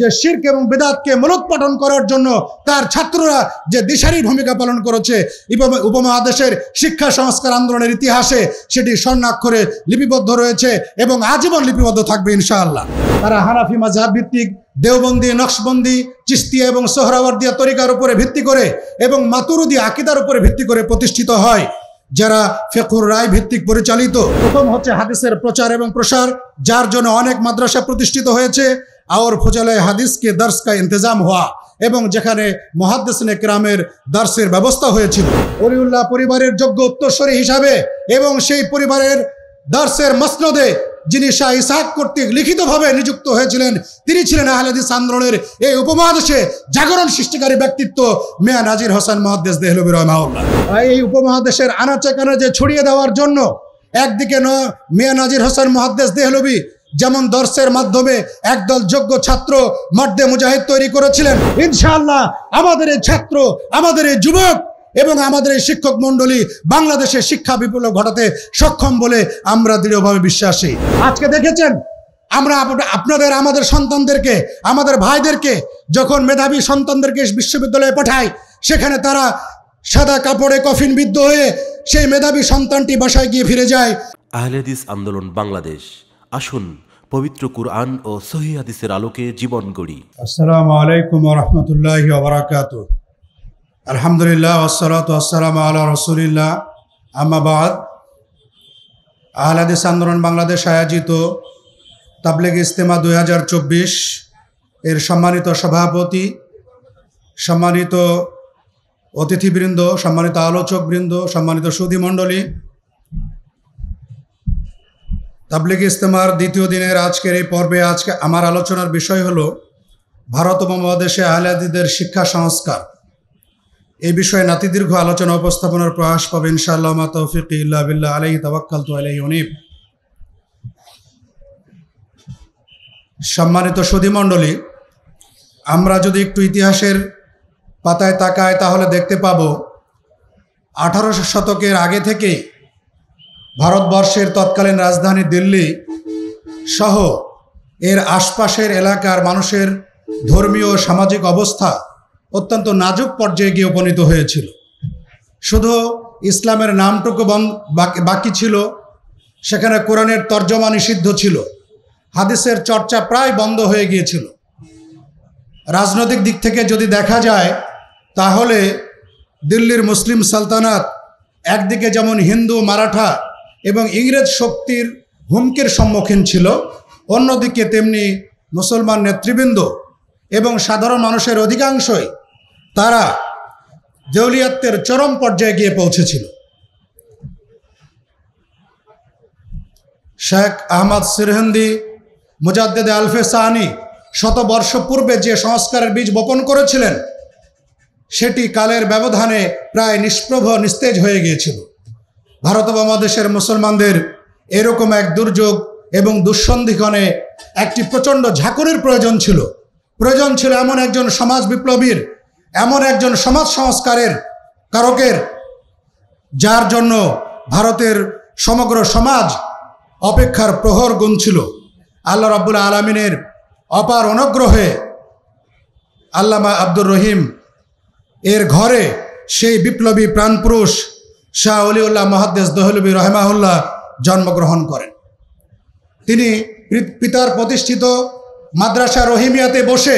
যে শির্ক এবং বেদাতকে মূলোৎপাটন করার জন্য তার ছাত্ররা যে দিশারি ভূমিকা পালন করেছে উপমহাদেশের শিক্ষা সংস্কার আন্দোলনের ইতিহাসে সেটি স্বর্ণাক্ষরে লিপিবদ্ধ রয়েছে এবং আজীবন লিপিবদ্ধ থাকবে ইনশাআল্লাহ তারা হানাফি মাঝহাব ভিত্তিক দেওবন্দি নকশবন্দি চিস্তিয়া এবং সোহরাওয়ার্দিয়া তরিকার উপরে ভিত্তি করে এবং মাতুরুদি আকিদার উপরে ভিত্তি করে প্রতিষ্ঠিত হয় যারা ফেকুর রায় ভিত্তিক পরিচালিত প্রথম হচ্ছে হাদিসের প্রচার এবং প্রসার যার জন্য অনেক মাদ্রাসা প্রতিষ্ঠিত হয়েছে আওর ফজলে হাদিসকে দর্শকা ইন্তজাম হওয়া এবং যেখানে মহাদ্দেসনে ক্রামের দর্শের ব্যবস্থা হয়েছিল অলিউল্লাহ পরিবারের যোগ্য উত্তরস্বরী হিসাবে এবং সেই পরিবারের দর্শের মসনদে যিনি শাহ ইসাহ কর্তৃক লিখিতভাবে নিযুক্ত হয়েছিলেন তিনি ছিলেন আহলেদিস আন্দোলনের এই উপমহাদেশে জাগরণ সৃষ্টিকারী ব্যক্তিত্ব মেয়া নাজির হোসেন মহাদ্দেশ দেহলবি রহমাউল্লাহ এই উপমহাদেশের আনাচে কানাচে ছড়িয়ে দেওয়ার জন্য একদিকে ন মেয়া নাজির হোসেন মহাদ্দেশ দেহলবি যেমন দর্শের মাধ্যমে একদল যোগ্য ছাত্র মর্দে মুজাহিদ তৈরি করেছিলেন ইনশাআল্লাহ আমাদের এই ছাত্র আমাদের এই যুবক এবং আমাদের এই শিক্ষক মন্ডলী বাংলাদেশে শিক্ষা বিপ্লব ঘটাতে সক্ষম বলে আমরা দৃঢ়ভাবে বিশ্বাসী আজকে দেখেছেন আমরা আপনাদের আমাদের সন্তানদেরকে আমাদের ভাইদেরকে যখন মেধাবী সন্তানদেরকে বিশ্ববিদ্যালয়ে পাঠাই সেখানে তারা সাদা কাপড়ে কফিন বিদ্ধ হয়ে সেই মেধাবী সন্তানটি বাসায় গিয়ে ফিরে যায় আহলেদিস আন্দোলন বাংলাদেশ আসুন পবিত্র কুরআন ও সহি হাদিসের আলোকে জীবন গড়ি আসসালামু আলাইকুম রহমতুল্লাহ ওবরাকাত আলহামদুলিল্লাহ আহলাদিস আন্দোলন বাংলাদেশ আয়োজিত তাবলিগ ইস্তেমা দুই এর সম্মানিত সভাপতি সম্মানিত অতিথিবৃন্দ সম্মানিত আলোচকবৃন্দ সম্মানিত মণ্ডলী তাবলিগ ইস্তেমার দ্বিতীয় দিনের আজকের এই পর্বে আজকে আমার আলোচনার বিষয় হলো ভারত উপমহাদেশে আহলাদিদের শিক্ষা সংস্কার এই বিষয়ে নাতিদীর্ঘ আলোচনা উপস্থাপনার প্রয়াস পাবে ইনশাআল্লাহ মা তৌফিক ইল্লা বিল্লাহ আলাইহি তু আলাইহি অনিব সম্মানিত সুধীমণ্ডলী আমরা যদি একটু ইতিহাসের পাতায় তাকায় তাহলে দেখতে পাব আঠারোশো শতকের আগে থেকেই ভারতবর্ষের তৎকালীন রাজধানী দিল্লি সহ এর আশপাশের এলাকার মানুষের ধর্মীয় সামাজিক অবস্থা অত্যন্ত নাজুক পর্যায়ে গিয়ে উপনীত হয়েছিল শুধু ইসলামের নামটুকু বাকি ছিল সেখানে কোরআনের তর্জমা নিষিদ্ধ ছিল হাদিসের চর্চা প্রায় বন্ধ হয়ে গিয়েছিল রাজনৈতিক দিক থেকে যদি দেখা যায় তাহলে দিল্লির মুসলিম সালতানাত একদিকে যেমন হিন্দু মারাঠা এবং ইংরেজ শক্তির হুমকির সম্মুখীন ছিল অন্যদিকে তেমনি মুসলমান নেতৃবৃন্দ এবং সাধারণ মানুষের অধিকাংশই তারা দেউলিয়াত্বের চরম পর্যায়ে গিয়ে পৌঁছেছিল শেখ আহমদ সিরহিন্দি মুজাদ্দেদে আলফে সাহানি শতবর্ষ পূর্বে যে সংস্কারের বীজ বপন করেছিলেন সেটি কালের ব্যবধানে প্রায় নিষ্প্রভ নিস্তেজ হয়ে গিয়েছিল ভারত উপমহাদেশের মুসলমানদের এরকম এক দুর্যোগ এবং দুঃসন্ধিক্ষণে একটি প্রচণ্ড ঝাঁকুরের প্রয়োজন ছিল প্রয়োজন ছিল এমন একজন সমাজ বিপ্লবীর এমন একজন সমাজ সংস্কারের কারকের যার জন্য ভারতের সমগ্র সমাজ অপেক্ষার প্রহর গুনছিল আল্লাহ রাবুল আলমিনের অপার অনুগ্রহে আল্লামা আব্দুর রহিম এর ঘরে সেই বিপ্লবী প্রাণপুরুষ শাহ আলিউল্লাহ মহাদ্দেশ দহলবী রহমাহুল্লাহ জন্মগ্রহণ করেন তিনি পিতার প্রতিষ্ঠিত মাদ্রাসা রহিমিয়াতে বসে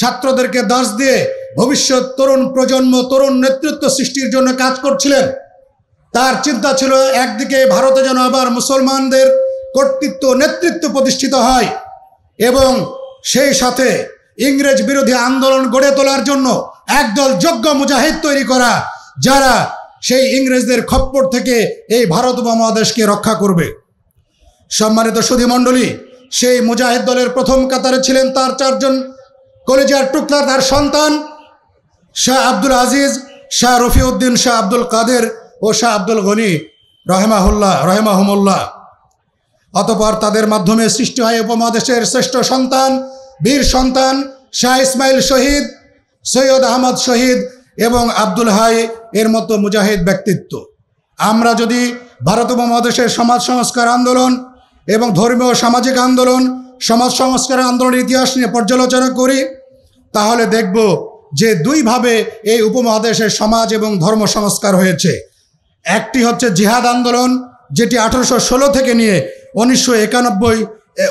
ছাত্রদেরকে দাস দিয়ে ভবিষ্যৎ তরুণ প্রজন্ম তরুণ নেতৃত্ব সৃষ্টির জন্য কাজ করছিলেন তার চিন্তা ছিল একদিকে ভারতে যেন আবার মুসলমানদের কর্তৃত্ব নেতৃত্ব প্রতিষ্ঠিত হয় এবং সেই সাথে ইংরেজ বিরোধী আন্দোলন গড়ে তোলার জন্য একদল যোগ্য মুজাহিদ তৈরি করা যারা সেই ইংরেজদের খপ্পর থেকে এই ভারত উপমহাদেশকে রক্ষা করবে সম্মানিত সুধীমণ্ডলী সেই মুজাহিদ দলের প্রথম কাতারে ছিলেন তার চারজন কলেজিয়ার টুকলার তার সন্তান শাহ আব্দুল আজিজ শাহ রফিউদ্দিন শাহ আব্দুল কাদের ও শাহ আব্দুল গনি রহেমাহুল্লাহ রহেমাহমুল্লাহ অতপর তাদের মাধ্যমে সৃষ্টি হয় উপমহাদেশের শ্রেষ্ঠ সন্তান বীর সন্তান শাহ ইসমাইল শহীদ সৈয়দ আহমদ শহীদ এবং আব্দুল হাই এর মতো মুজাহিদ ব্যক্তিত্ব আমরা যদি ভারত উপমহাদেশের সমাজ সংস্কার আন্দোলন এবং ধর্মীয় সামাজিক আন্দোলন সমাজ সংস্কার আন্দোলনের ইতিহাস নিয়ে পর্যালোচনা করি তাহলে দেখব যে দুইভাবে এই উপমহাদেশের সমাজ এবং ধর্ম সংস্কার হয়েছে একটি হচ্ছে জিহাদ আন্দোলন যেটি আঠারোশো ষোলো থেকে নিয়ে উনিশশো একানব্বই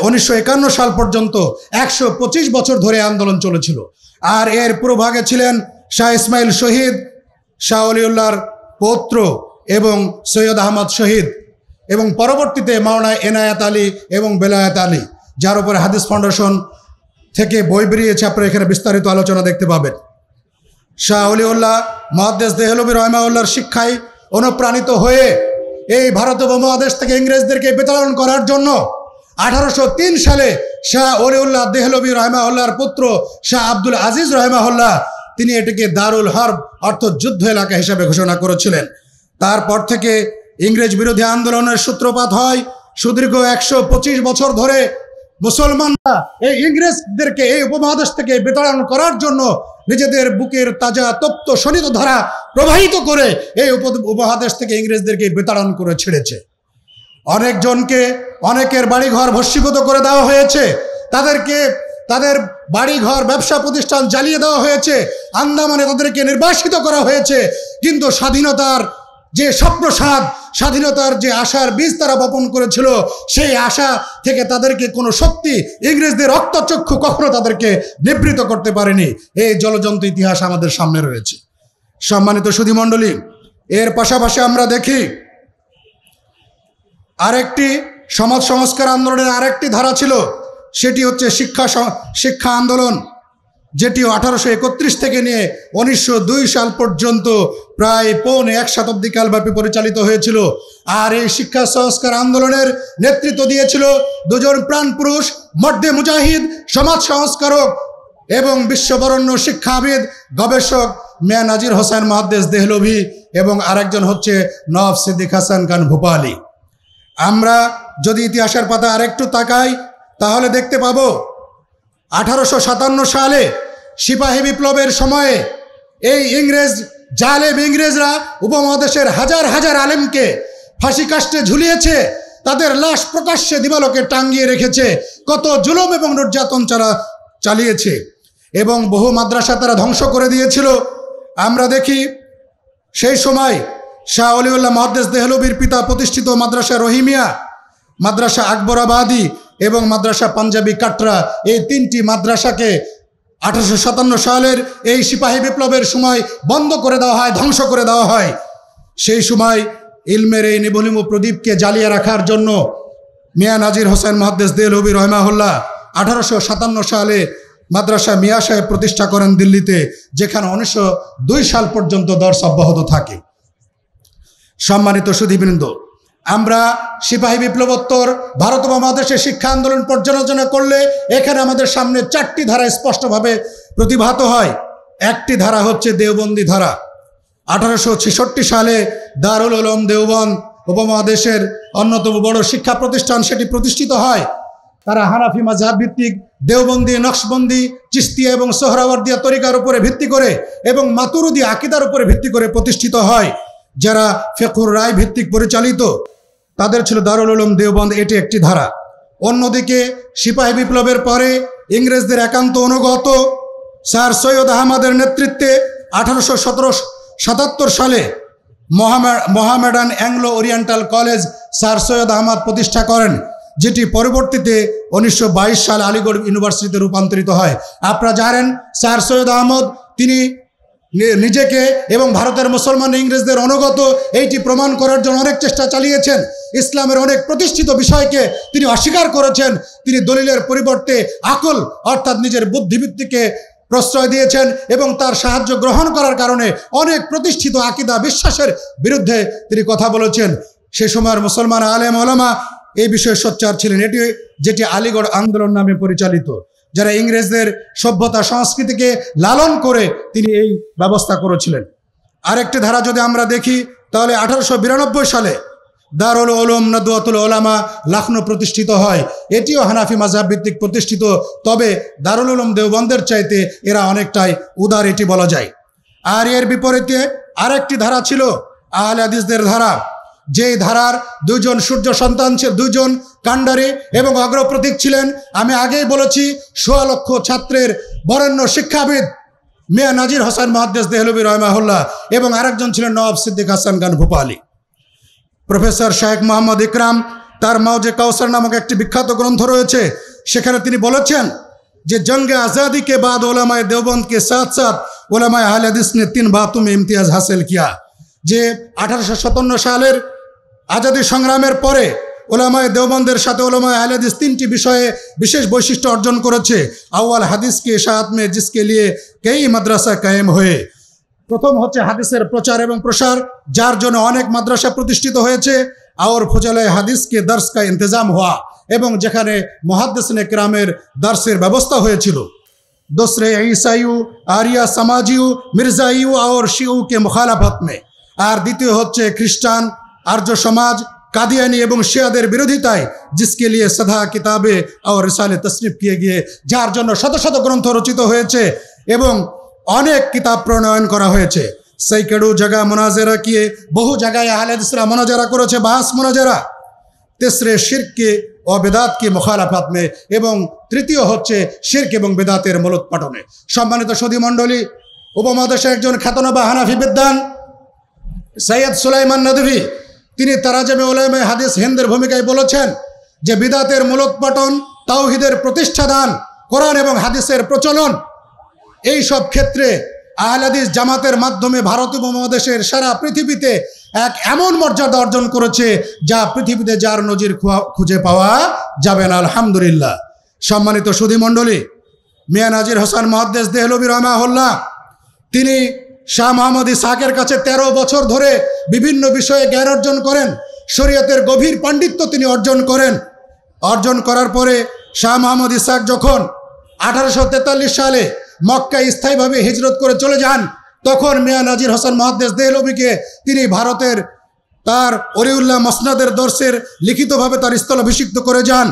উনিশশো একান্ন সাল পর্যন্ত একশো পঁচিশ বছর ধরে আন্দোলন চলেছিল আর এর পুরোভাগে ছিলেন শাহ ইসমাইল শহীদ শাহ অলিউল্লাহর পৌত্র এবং সৈয়দ আহমদ শহীদ এবং পরবর্তীতে মাওনা এনায়াত আলী এবং বেলায়াত আলী যার উপরে হাদিস ফাউন্ডেশন থেকে বই বেরিয়েছে আপনারা এখানে বিস্তারিত আলোচনা দেখতে পাবেন শাহ অলিউল্লাহ মহাদেশ দেহলবী রহমাউল্লাহর শিক্ষায় অনুপ্রাণিত হয়ে এই ভারত উপমহাদেশ থেকে ইংরেজদেরকে বিতরণ করার জন্য আঠারোশো সালে শাহ অলিউল্লাহ দেহলবী রহমাউল্লাহর পুত্র শাহ আব্দুল আজিজ রহমাউল্লাহ তিনি এটিকে দারুল হর্ব অর্থ যুদ্ধ এলাকা হিসেবে ঘোষণা করেছিলেন তারপর থেকে ইংরেজ বিরোধী আন্দোলনের সূত্রপাত হয় সুদীর্ঘ একশো বছর ধরে মুসলমানরা এই ইংরেজদেরকে এই উপমহাদেশ থেকে বিতরণ করার জন্য নিজেদের বুকের তাজা তপ্ত শনিত ধারা প্রবাহিত করে এই উপমহাদেশ থেকে ইংরেজদেরকে বিতরণ করে ছেড়েছে অনেকজনকে অনেকের বাড়িঘর ভস্মীভূত করে দেওয়া হয়েছে তাদেরকে তাদের বাড়ি ঘর ব্যবসা প্রতিষ্ঠান জ্বালিয়ে দেওয়া হয়েছে আন্দামানে তাদেরকে নির্বাসিত করা হয়েছে কিন্তু স্বাধীনতার যে স্বপ্নসাদ স্বাধীনতার যে আশার বীজ তারা বপন করেছিল সেই আশা থেকে তাদেরকে কোনো শক্তি ইংরেজদের রক্তচক্ষু কখনো তাদেরকে নিবৃত করতে পারেনি এই জলজন্ত ইতিহাস আমাদের সামনে রয়েছে সম্মানিত সুধীমণ্ডলী এর পাশাপাশি আমরা দেখি আরেকটি সমাজ সংস্কার আন্দোলনের আরেকটি ধারা ছিল সেটি হচ্ছে শিক্ষা শিক্ষা আন্দোলন যেটি আঠারোশো একত্রিশ থেকে নিয়ে উনিশশো সাল পর্যন্ত প্রায় পৌনে এক শতাব্দী কালব্যাপী পরিচালিত হয়েছিল আর এই শিক্ষা সংস্কার আন্দোলনের নেতৃত্ব দিয়েছিল দুজন প্রাণ পুরুষ মর্দে মুজাহিদ সমাজ সংস্কারক এবং বিশ্ববরণ্য শিক্ষাবিদ গবেষক মেয়া নাজির হোসেন মহাদ্দেশ দেহলভি এবং আরেকজন হচ্ছে নব সিদ্দিক হাসান খান ভোপালি আমরা যদি ইতিহাসের পাতা আরেকটু তাকাই তাহলে দেখতে পাবো আঠারোশো সাতান্ন সালে সিপাহী বিপ্লবের সময়ে এই ইংরেজ জালেম ইংরেজরা উপমহাদেশের হাজার হাজার আলেমকে ফাঁসি কাষ্টে ঝুলিয়েছে তাদের লাশ প্রকাশ্যে দিবালোকে টাঙ্গিয়ে রেখেছে কত জুলুম এবং নির্যাতন তারা চালিয়েছে এবং বহু মাদ্রাসা তারা ধ্বংস করে দিয়েছিল আমরা দেখি সেই সময় শাহ অলিউল্লাহ মহাদ্দেশ দেহলবির পিতা প্রতিষ্ঠিত মাদ্রাসা রহিমিয়া মাদ্রাসা আকবরাবাদী এবং মাদ্রাসা পাঞ্জাবি কাটরা এই তিনটি মাদ্রাসাকে আঠারোশো সাতান্ন সালের এই সিপাহী বিপ্লবের সময় বন্ধ করে দেওয়া হয় ধ্বংস করে দেওয়া হয় সেই সময় ইলমের এই নিবলিম প্রদীপকে জ্বালিয়ে রাখার জন্য মিয়া নাজির হোসেন মহাদ্দেশ হবি রহমাহুল্লাহ আঠারোশো সাতান্ন সালে মাদ্রাসা মিয়া সাহেব প্রতিষ্ঠা করেন দিল্লিতে যেখানে উনিশশো সাল পর্যন্ত দর্শ অব্যাহত থাকে সম্মানিত সুধীবৃন্দ আমরা সিপাহী বিপ্লবোত্তর ভারত মহাদেশে শিক্ষা আন্দোলন পর্যালোচনা করলে এখানে আমাদের সামনে চারটি ধারা স্পষ্টভাবে প্রতিভাত হয় একটি ধারা হচ্ছে দেওবন্দি ধারা আঠারোশো সালে দারুল উলম দেওবন্দ উপমহাদেশের অন্যতম বড় শিক্ষা প্রতিষ্ঠান সেটি প্রতিষ্ঠিত হয় তারা হানাফি মাঝাব ভিত্তিক দেওবন্দি নকশবন্দি চিস্তিয়া এবং সোহরাওয়ার্দিয়া তরিকার উপরে ভিত্তি করে এবং মাতুরুদি আকিদার উপরে ভিত্তি করে প্রতিষ্ঠিত হয় যারা ফেকুর রায় ভিত্তিক পরিচালিত তাদের ছিল দারুল উলুম দেওবন্দ এটি একটি ধারা অন্যদিকে সিপাহী বিপ্লবের পরে ইংরেজদের একান্ত অনুগত স্যার সৈয়দ আহমদের নেতৃত্বে আঠারোশো সতেরো সাতাত্তর সালে Mohammedan Anglo Oriental College Sir Syed Ahmad প্রতিষ্ঠা করেন যেটি পরবর্তীতে উনিশশো সালে আলিগড় ইউনিভার্সিটিতে রূপান্তরিত হয় আপনারা জানেন স্যার সৈয়দ আহমদ তিনি নিজেকে এবং ভারতের মুসলমান ইংরেজদের অনুগত এইটি প্রমাণ করার জন্য অনেক চেষ্টা চালিয়েছেন ইসলামের অনেক প্রতিষ্ঠিত বিষয়কে তিনি অস্বীকার করেছেন তিনি দলিলের পরিবর্তে আকল অর্থাৎ নিজের বুদ্ধিবৃত্তিকে প্রশ্রয় দিয়েছেন এবং তার সাহায্য গ্রহণ করার কারণে অনেক প্রতিষ্ঠিত আকিদা বিশ্বাসের বিরুদ্ধে তিনি কথা বলেছেন সে সময়ের মুসলমান আলেম ওলামা এই বিষয়ে সোচ্চার ছিলেন এটি যেটি আলিগড় আন্দোলন নামে পরিচালিত যারা ইংরেজদের সভ্যতা সংস্কৃতিকে লালন করে তিনি এই ব্যবস্থা করেছিলেন আরেকটি ধারা যদি আমরা দেখি তাহলে আঠারোশো সালে দারুল ওলম নদুয়াতুল ওলামা লাখনৌ প্রতিষ্ঠিত হয় এটিও হানাফি মাঝাব ভিত্তিক প্রতিষ্ঠিত তবে দারুল ওলম দেওবন্দের চাইতে এরা অনেকটাই উদার এটি বলা যায় আর এর বিপরীতে আরেকটি ধারা ছিল আহলে হাদিসদের ধারা যে ধারার দুজন সূর্য সন্তান ছিল দুজন কাণ্ডারে এবং অগ্রপ্রতীক ছিলেন আমি আগেই বলেছি সোয়া লক্ষ ছাত্রের বরেণ্য শিক্ষাবিদ মেয়া নাজির হাসান মহাদেশ দেহলবী রহমাহুল্লাহ এবং আরেকজন ছিলেন নবাব সিদ্দিক হাসান খান ভোপালি প্রফেসর শাহেক মোহাম্মদ ইকরাম তার মাউজে কাউসার নামক একটি বিখ্যাত গ্রন্থ রয়েছে সেখানে তিনি বলেছেন যে জঙ্গে আজাদি কে বাদ ওলামায় দেওবন্দকে সাথ সাথ ওলামায় আহলাদিস তিন বাতুম ইমতিয়াজ হাসিল কিয়া যে আঠারোশো সালের আজাদী সংগ্রামের পরে ওলামায় দেওবন্দের সাথে ওলামায় আহলাদিস তিনটি বিষয়ে বিশেষ বৈশিষ্ট্য অর্জন করেছে আউয়াল হাদিস কে মে জিসকে লিয়ে কেই মাদ্রাসা কায়েম হয়ে প্রথম হচ্ছে হাদিসের প্রচার এবং প্রসার যার জন্য অনেক মাদ্রাসা প্রতিষ্ঠিত হয়েছে আওর ফজালায় হাদিসকে দর্শকা ইন্তজাম হওয়া এবং যেখানে মহাদ্দেশনে ক্রামের দর্শের ব্যবস্থা হয়েছিল দোসরে ইসাইউ আরিয়া সামাজিউ मिर्जाइयों और शियों के मुखालफत में और द्वितीय हे আর্য সমাজ কাদিয়ানি এবং শিয়াদের বিরোধিতায় জিসকে নিয়ে सदा কিতাবে আর রিসালে তসরিফ কিয়ে গিয়ে যার জন্য শত শত গ্রন্থ রচিত হয়েছে এবং অনেক কিতাব প্রণয়ন করা হয়েছে সেইকেডু জাগা মোনাজেরা কিয়ে বহু জায়গায় আহলেদিসরা মোনাজেরা করেছে বাহাস মোনাজেরা তেসরে শিরকে ও বেদাতকে মোখালাফাত এবং তৃতীয় হচ্ছে শির্ক এবং বেদাতের মূলোৎপাটনে সম্মানিত সদী মণ্ডলী উপমহাদেশে একজন খ্যাতনবা হানাফি বিদ্যান সৈয়দ সুলাইমান নদভী তিনি তারাজামে ওলামে হাদিস হিন্দের ভূমিকায় বলেছেন যে বিদাতের মূলোৎপাটন তাওহিদের প্রতিষ্ঠা দান কোরআন এবং হাদিসের প্রচলন এই সব ক্ষেত্রে আহলাদিস জামাতের মাধ্যমে ভারত উপমহাদেশের সারা পৃথিবীতে এক এমন মর্যাদা অর্জন করেছে যা পৃথিবীতে যার নজির খুঁজে পাওয়া যাবে না আলহামদুলিল্লাহ সম্মানিত সুধীমণ্ডলী মিয়া নাজির হোসেন মহাদ্দেশ দেহলবি হল্লা তিনি শাহ মোহাম্মদ ইসাহের কাছে ১৩ বছর ধরে বিভিন্ন বিষয়ে জ্ঞান অর্জন করেন শরীয়তের গভীর পাণ্ডিত্য তিনি অর্জন করেন অর্জন করার পরে শাহ মোহাম্মদ ইসাহ যখন আঠারোশো তেতাল্লিশ সালে মক্কায় স্থায়ীভাবে হিজরত করে চলে যান তখন মিয়া নাজির হোসেন মহাদেশ দেহলবিকে তিনি ভারতের তার অরিউল্লাহ মসনাদের দর্শের লিখিতভাবে তার স্থলাভিষিক্ত করে যান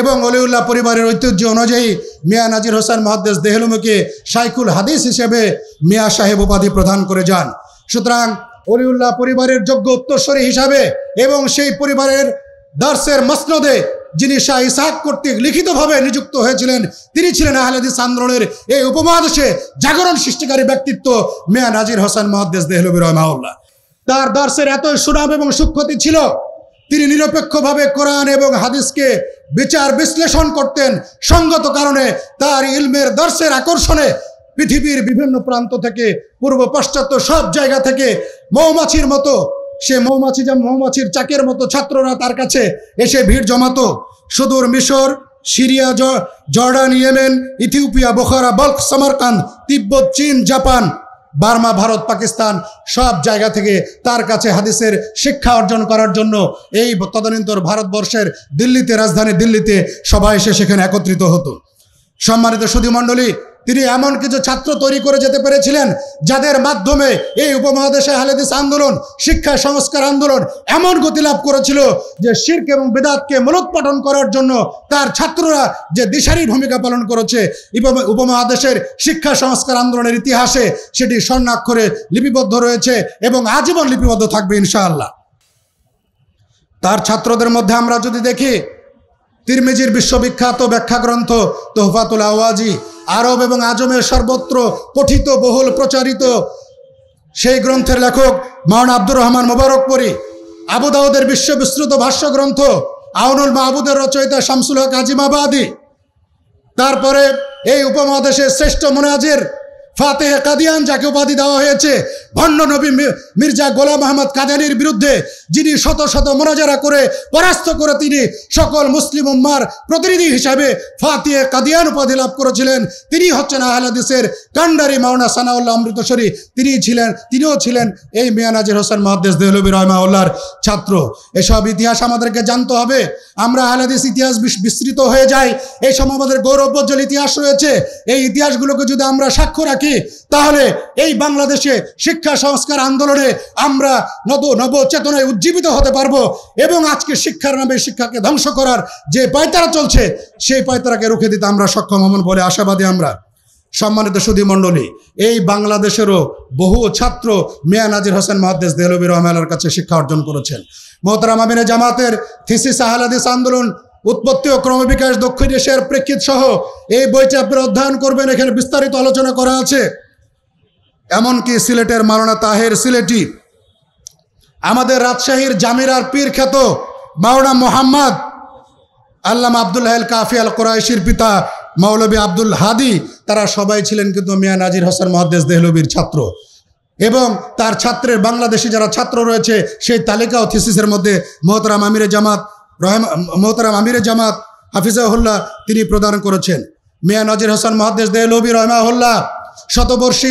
এবং অলিউল্লাহ পরিবারের ঐতিহ্য অনুযায়ী মিয়া নাজির হোসেন মহাদ্দেস দেহলুমকে সাইকুল হাদিস হিসেবে মিয়া সাহেব উপাধি প্রদান করে যান সুতরাং অলিউল্লাহ পরিবারের যোগ্য উত্তরস্বরী হিসাবে এবং সেই পরিবারের দার্সের মসনদে যিনি শাহ ইসাহাক কর্তৃক লিখিতভাবে নিযুক্ত হয়েছিলেন তিনি ছিলেন আহলেদিস আন্দোলনের এই উপমহাদেশে জাগরণ সৃষ্টিকারী ব্যক্তিত্ব মিয়া নাজির হোসেন মহাদ্দেস দেহলুমি রহমাউল্লাহ তার দার্সের এতই সুনাম এবং সুক্ষতি ছিল তিনি নিরপেক্ষভাবে কোরআন এবং হাদিসকে বিচার বিশ্লেষণ করতেন সঙ্গত কারণে তার ইলমের দর্শের আকর্ষণে পৃথিবীর বিভিন্ন প্রান্ত থেকে পূর্ব পাশ্চাত্য সব জায়গা থেকে মৌমাছির মতো সে মৌমাছি যা মৌমাছির চাকের মতো ছাত্ররা তার কাছে এসে ভিড় জমাতো সুদূর মিশর Syria Jordan Yemen Ethiopia Bukhara Balkh Samarkand Tibet চীন জাপান বার্মা ভারত পাকিস্তান সব জায়গা থেকে তার কাছে হাদিসের শিক্ষা অর্জন করার জন্য এই তদানীন্তর ভারতবর্ষের দিল্লিতে রাজধানী দিল্লিতে সবাই এসে সেখানে একত্রিত হতো সম্মানিত সুধীমণ্ডলী তিনি এমন কিছু ছাত্র তৈরি করে যেতে পেরেছিলেন যাদের মাধ্যমে এই উপমহাদেশে হালেদিস আন্দোলন শিক্ষা সংস্কার আন্দোলন এমন গতি লাভ করেছিল যে শির্ক এবং বেদাতকে মূলোৎপাটন করার জন্য তার ছাত্ররা যে দিশারি ভূমিকা পালন করেছে উপমহাদেশের শিক্ষা সংস্কার আন্দোলনের ইতিহাসে সেটি স্বর্ণাক্ষরে লিপিবদ্ধ রয়েছে এবং আজীবন লিপিবদ্ধ থাকবে ইনশাআল্লাহ তার ছাত্রদের মধ্যে আমরা যদি দেখি তিরমেজির বিশ্ববিখ্যাত ব্যাখ্যা গ্রন্থ তোহফাতুল আওয়াজি আরব এবং আজমের সর্বত্র পঠিত বহুল প্রচারিত সেই গ্রন্থের লেখক মাওনা আব্দুর রহমান মোবারকপুরি আবুদাউদের বিশ্ববিস্তৃত ভাষ্য গ্রন্থ আউনুল মাহবুদের রচয়িতা শামসুল হক আজিমাবাদি তারপরে এই উপমহাদেশের শ্রেষ্ঠ মোনাজের ফাতেহ কাদিয়ান যাকে উপাধি দেওয়া হয়েছে ভণ্ড নবী মির্জা গোলাম আহমদ কাদানির বিরুদ্ধে যিনি শত শত মনাজারা করে পরাস্ত করে তিনি সকল মুসলিম উম্মার প্রতিনিধি হিসাবে ফাতিয়ে কাদিয়ান উপাধি লাভ করেছিলেন তিনি হচ্ছেন আহলাদিসের কান্ডারি মাওনা সানাউল্লাহ অমৃতসরী তিনি ছিলেন তিনিও ছিলেন এই মিয়ানাজির হোসেন মহাদেশ দেহলবী রহমাউল্লার ছাত্র এসব ইতিহাস আমাদেরকে জানতে হবে আমরা আহলাদিস ইতিহাস বিস্তৃত হয়ে যাই এই সময় আমাদের গৌরবজ্জ্বল ইতিহাস রয়েছে এই ইতিহাসগুলোকে যদি আমরা সাক্ষ্য রাখি করি তাহলে এই বাংলাদেশে শিক্ষা সংস্কার আন্দোলনে আমরা নব নব চেতনায় উজ্জীবিত হতে পারব এবং আজকে শিক্ষার নামে শিক্ষাকে ধ্বংস করার যে পায়তারা চলছে সেই পায়তারাকে রুখে দিতে আমরা সক্ষম হমন বলে আশাবাদী আমরা সম্মানিত সুদী মণ্ডলী এই বাংলাদেশেরও বহু ছাত্র মিয়া নাজির হোসেন মহাদেশ দেহলবির রহমেলার কাছে শিক্ষা অর্জন করেছেন মোহতারাম আমিনে জামাতের থিসিস আহলাদিস আন্দোলন উৎপত্তি ও ক্রমবিকাশ দক্ষিণ এশিয়ার প্রেক্ষিত সহ এই বইটি আপনি অধ্যয়ন করবেন এখানে বিস্তারিত আলোচনা করা আছে এমনকি সিলেটের মালানা তাহের সিলেটি আমাদের রাজশাহীর জামিরার পীর খ্যাত মাওনা মোহাম্মদ আল্লাম আব্দুল হেল কাফি আল কোরআশির পিতা মৌলবী আব্দুল হাদি তারা সবাই ছিলেন কিন্তু মিয়া নাজির হোসেন মহাদেশ দেহলবির ছাত্র এবং তার ছাত্রের বাংলাদেশে যারা ছাত্র রয়েছে সেই তালিকাও থিসিসের মধ্যে মহতরাম আমিরে জামাত মোহতারাম আমির জামাত হাফিজাহুল্লাহ তিনি প্রদান করেছেন মিয়া নজির হাসান মহাদ্দেশ দেহলবি রহমাহুল্লাহ শতবর্ষী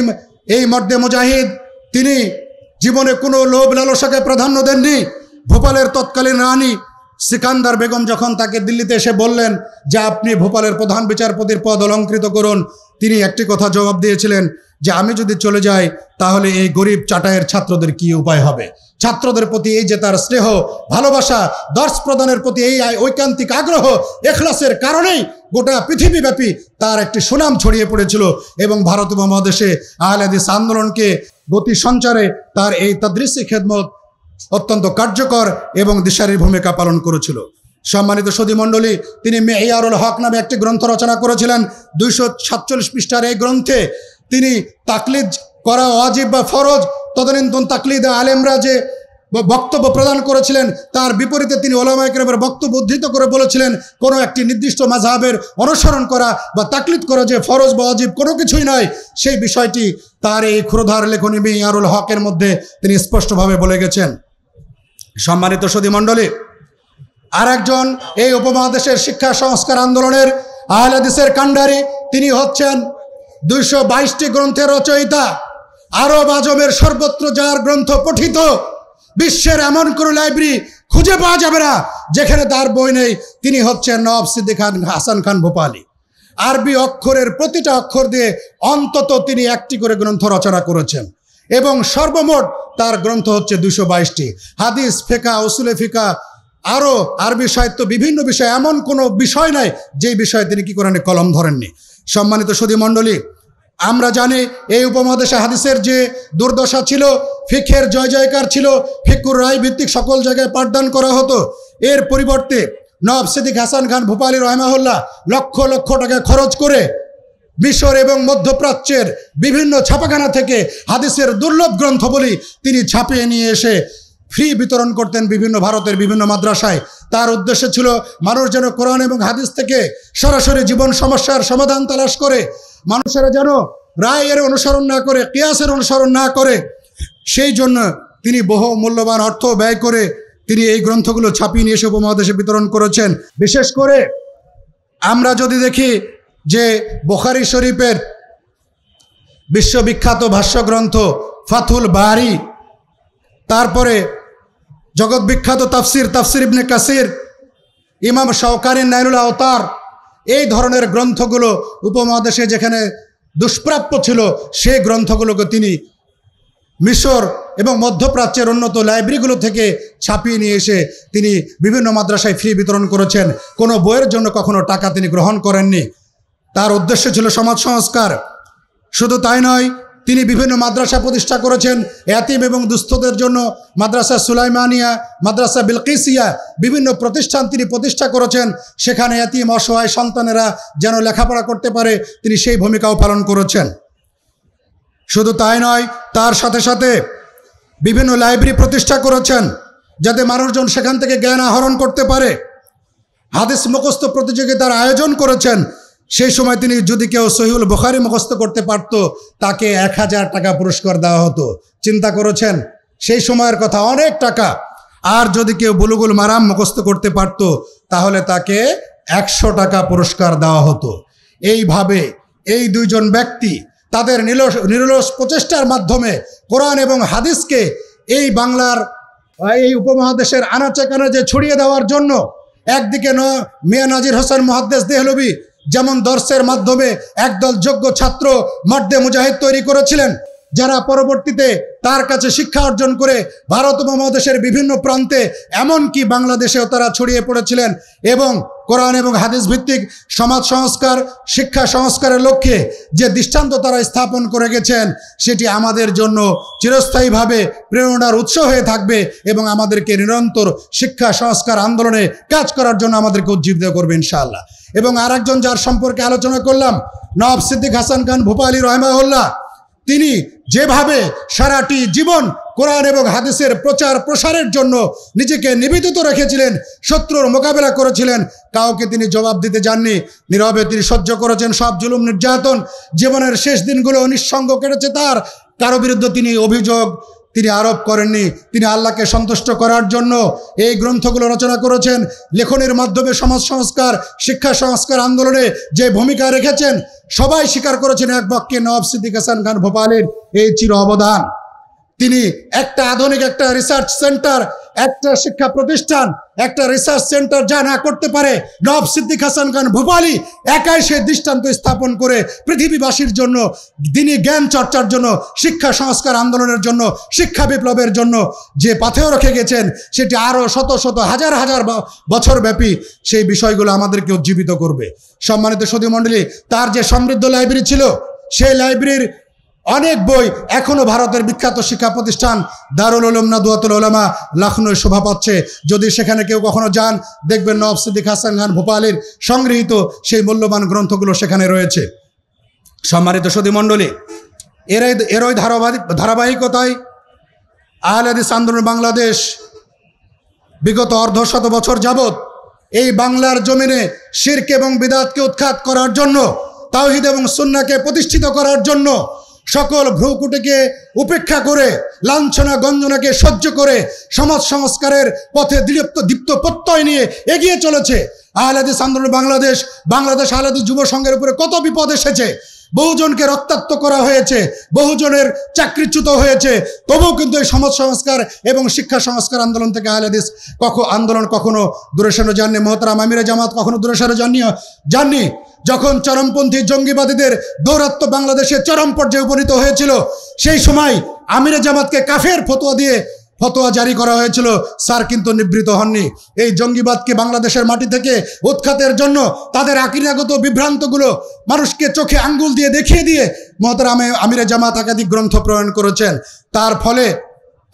এই মর্দে মুজাহিদ তিনি জীবনে কোনো লোভ লালসাকে প্রাধান্য দেননি ভোপালের তৎকালীন রানী সিকান্দার বেগম যখন তাকে দিল্লিতে এসে বললেন যে আপনি ভোপালের প্রধান বিচারপতির পদ অলঙ্কৃত করুন তিনি একটি কথা জবাব দিয়েছিলেন যে আমি যদি চলে যাই তাহলে এই গরিব চাটায়ের ছাত্রদের কি উপায় হবে ছাত্রদের প্রতি এই যে তার স্নেহ ভালোবাসা দর্শ প্রদানের প্রতি এই ঐকান্তিক আগ্রহ এখলাসের কারণেই গোটা পৃথিবীব্যাপী তার একটি সুনাম ছড়িয়ে পড়েছিল এবং ভারত মহাদেশে আহলাদিস আন্দোলনকে গতি সঞ্চারে তার এই তাদৃশি খেদমত অত্যন্ত কার্যকর এবং দিশারি ভূমিকা পালন করেছিল সম্মানিত সদীমণ্ডলী তিনি মেয়ারুল হক নামে একটি গ্রন্থ রচনা করেছিলেন দুইশো সাতচল্লিশ পৃষ্ঠার এই গ্রন্থে তিনি তাকলিদ করা অজীব বা ফরজ তদনীন্তন তাকলিদ আলেমরা যে বক্তব্য প্রদান করেছিলেন তার বিপরীতে তিনি ওলামাইকরামের বক্তব্য উদ্ধৃত করে বলেছিলেন কোনো একটি নির্দিষ্ট মাঝহাবের অনুসরণ করা বা তাকলিদ করা যে ফরজ বা অজীব কোনো কিছুই নয় সেই বিষয়টি তার এই ক্ষুরধার লেখনী মেয়ারুল হকের মধ্যে তিনি স্পষ্টভাবে বলে গেছেন সম্মানিত মণ্ডলী আর একজন এই উপমহাদেশের শিক্ষা সংস্কার আন্দোলনের আহলাদিসের কাণ্ডারি তিনি হচ্ছেন দুইশো বাইশটি গ্রন্থের রচয়িতা আরব আজমের সর্বত্র যার গ্রন্থ পঠিত বিশ্বের এমন কোনো লাইব্রেরি খুঁজে পাওয়া যাবে না যেখানে তার বই নেই তিনি হচ্ছেন নব সিদ্দিক খান হাসান খান ভোপালী আরবি অক্ষরের প্রতিটা অক্ষর দিয়ে অন্তত তিনি একটি করে গ্রন্থ রচনা করেছেন এবং সর্বমোট তার গ্রন্থ হচ্ছে দুশো বাইশটি হাদিস ফেকা ওসুলে ফিকা আরও আরবি সাহিত্য বিভিন্ন বিষয় এমন কোনো বিষয় নাই যেই বিষয়ে তিনি কি করেন কলম ধরেননি সম্মানিত সুদী মণ্ডলী আমরা জানি এই উপমহাদেশে হাদিসের যে দুর্দশা ছিল ফিখের জয় জয়কার ছিল ফিকুর রায় ভিত্তিক সকল জায়গায় পাঠদান করা হতো এর পরিবর্তে নব সিদ্দিক হাসান খান ভূপালী রহমাহুল্লাহ লক্ষ লক্ষ টাকা খরচ করে মিশর এবং মধ্যপ্রাচ্যের বিভিন্ন ছাপাখানা থেকে হাদিসের দুর্লভ বলি তিনি ছাপিয়ে নিয়ে এসে ফ্রি বিতরণ করতেন বিভিন্ন ভারতের বিভিন্ন মাদ্রাসায় তার উদ্দেশ্য ছিল মানুষ যেন কোরআন এবং হাদিস থেকে সরাসরি জীবন সমস্যার সমাধান তালাশ করে মানুষেরা যেন রায়ের অনুসরণ না করে কেয়াসের অনুসরণ না করে সেই জন্য তিনি বহু মূল্যবান অর্থ ব্যয় করে তিনি এই গ্রন্থগুলো ছাপিয়ে নিয়ে এসে উপমহাদেশে বিতরণ করেছেন বিশেষ করে আমরা যদি দেখি যে বোখারি শরীফের বিশ্ববিখ্যাত ভাষ্যগ্রন্থ ফাথুল বাহারি তারপরে জগৎ বিখ্যাত তাফসির তাফসির ইবনে কাসির ইমাম শাওকারের নাইনুল আওতার এই ধরনের গ্রন্থগুলো উপমহাদেশে যেখানে দুষ্প্রাপ্য ছিল সে গ্রন্থগুলোকে তিনি মিশর এবং মধ্যপ্রাচ্যের উন্নত লাইব্রেরিগুলো থেকে ছাপিয়ে নিয়ে এসে তিনি বিভিন্ন মাদ্রাসায় ফ্রি বিতরণ করেছেন কোনো বইয়ের জন্য কখনো টাকা তিনি গ্রহণ করেননি তার উদ্দেশ্য ছিল সমাজ সংস্কার শুধু তাই নয় তিনি বিভিন্ন মাদ্রাসা প্রতিষ্ঠা করেছেন এতিম এবং দুস্থদের জন্য মাদ্রাসা সুলাইমানিয়া মাদ্রাসা বিলকিসিয়া বিভিন্ন প্রতিষ্ঠান তিনি প্রতিষ্ঠা করেছেন সেখানে এতিম অসহায় সন্তানেরা যেন লেখাপড়া করতে পারে তিনি সেই ভূমিকাও পালন করেছেন শুধু তাই নয় তার সাথে সাথে বিভিন্ন লাইব্রেরি প্রতিষ্ঠা করেছেন যাতে মানুষজন সেখান থেকে জ্ঞান আহরণ করতে পারে হাদিস মুখস্থ প্রতিযোগিতার আয়োজন করেছেন সেই সময় তিনি যদি কেউ সহিউল বুখারি মুখস্থ করতে পারত তাকে এক হাজার টাকা পুরস্কার দেওয়া হতো চিন্তা করেছেন সেই সময়ের কথা অনেক টাকা আর যদি কেউ বুলুগুল মারাম মুখস্থ করতে পারত তাহলে তাকে একশো টাকা পুরস্কার দেওয়া হতো এইভাবে এই দুইজন ব্যক্তি তাদের নিলস নিরলস প্রচেষ্টার মাধ্যমে কোরআন এবং হাদিসকে এই বাংলার এই উপমহাদেশের আনাচে কানাচে ছড়িয়ে দেওয়ার জন্য একদিকে মিয়া নাজির হোসেন মহাদ্দেশ দেহলবি যেমন দর্শের মাধ্যমে একদল যোগ্য ছাত্র মর্দে মুজাহিদ তৈরি করেছিলেন যারা পরবর্তীতে তার কাছে শিক্ষা অর্জন করে ভারত মহাদেশের বিভিন্ন প্রান্তে এমনকি বাংলাদেশেও তারা ছড়িয়ে পড়েছিলেন এবং কোরআন এবং হাদিস ভিত্তিক সমাজ সংস্কার শিক্ষা সংস্কারের লক্ষ্যে যে দৃষ্টান্ত তারা স্থাপন করে গেছেন সেটি আমাদের জন্য চিরস্থায়ীভাবে প্রেরণার উৎস হয়ে থাকবে এবং আমাদেরকে নিরন্তর শিক্ষা সংস্কার আন্দোলনে কাজ করার জন্য আমাদেরকে উজ্জীবিত করবে ইনশাআল্লাহ এবং আরেকজন যার সম্পর্কে আলোচনা করলাম নব সিদ্দিক হাসান খান ভোপালী রহমাউল্লাহ তিনি যেভাবে সারাটি জীবন কোরআন এবং হাদিসের প্রচার প্রসারের জন্য নিজেকে নিবেদিত রেখেছিলেন শত্রুর মোকাবেলা করেছিলেন কাউকে তিনি জবাব দিতে যাননি নীরবে তিনি সহ্য করেছেন সব জুলুম নির্যাতন জীবনের শেষ দিনগুলো নিঃসঙ্গ কেটেছে তার কারো বিরুদ্ধে তিনি অভিযোগ তিনি আরোপ করেননি তিনি আল্লাহকে সন্তুষ্ট করার জন্য এই গ্রন্থগুলো রচনা করেছেন লেখনের মাধ্যমে সমাজ সংস্কার শিক্ষা সংস্কার আন্দোলনে যে ভূমিকা রেখেছেন সবাই স্বীকার করেছেন এক বাক্যে নব সিদ্দিক হাসান খান ভোপালের এই চির অবদান তিনি একটা আধুনিক একটা রিসার্চ সেন্টার একটা শিক্ষা প্রতিষ্ঠান একটা রিসার্চ সেন্টার যা না করতে পারে নব সিদ্দিক হাসান খান ভোপালী একাই সে দৃষ্টান্ত স্থাপন করে পৃথিবীবাসীর জন্য দিনী জ্ঞান চর্চার জন্য শিক্ষা সংস্কার আন্দোলনের জন্য শিক্ষা বিপ্লবের জন্য যে পাথেও রেখে গেছেন সেটি আরও শত শত হাজার হাজার বছর ব্যাপী সেই বিষয়গুলো আমাদেরকে উজ্জীবিত করবে সম্মানিত সদী তার যে সমৃদ্ধ লাইব্রেরি ছিল সেই লাইব্রেরির অনেক বই এখনও ভারতের বিখ্যাত শিক্ষা প্রতিষ্ঠান দারুল না দুয়াতুল ওলামা লাখনৌ শোভা পাচ্ছে যদি সেখানে কেউ কখনো যান দেখবেন নব সিদ্দিক হাসান খান ভোপালের সংগৃহীত সেই মূল্যবান গ্রন্থগুলো সেখানে রয়েছে সম্মানিত সতীমণ্ডলী এরাই এরই ধারাবাহিক ধারাবাহিকতায় আহলাদিস আন্দোলন বাংলাদেশ বিগত অর্ধশত বছর যাবৎ এই বাংলার জমিনে শির্ক এবং বিদাতকে উৎখাত করার জন্য তাওহিদ এবং সুন্নাকে প্রতিষ্ঠিত করার জন্য সকল ভ্রুকুটিকে উপেক্ষা করে লাঞ্ছনা গঞ্জনাকে সহ্য করে সমাজ সংস্কারের পথে দৃপ্ত দীপ্ত প্রত্যয় নিয়ে এগিয়ে চলেছে আহলাদিস আন্দোলন বাংলাদেশ বাংলাদেশ আহলাদিস যুব সংঘের উপরে কত বিপদ এসেছে বহুজনকে রক্তাক্ত করা হয়েছে বহুজনের চাকরিচ্যুত হয়েছে তবুও কিন্তু এই সমাজ সংস্কার এবং শিক্ষা সংস্কার আন্দোলন থেকে আহলেদিস কখন আন্দোলন কখনো দূরে জাননি যাননি মোহতারাম আমিরা জামাত কখনো দূরে সরে যাননি যাননি যখন চরমপন্থী জঙ্গিবাদীদের দৌরাত্ম বাংলাদেশে চরম পর্যায়ে উপনীত হয়েছিল সেই সময় আমিরা জামাতকে কাফের ফতোয়া দিয়ে ফতোয়া জারি করা হয়েছিল স্যার কিন্তু নিবৃত হননি এই জঙ্গিবাদকে বাংলাদেশের মাটি থেকে উৎখাতের জন্য তাদের আকিরাগত বিভ্রান্তগুলো মানুষকে চোখে আঙ্গুল দিয়ে দেখিয়ে দিয়ে মহতারামে আমিরে জামাত একাধিক গ্রন্থ প্রয়ণ করেছেন তার ফলে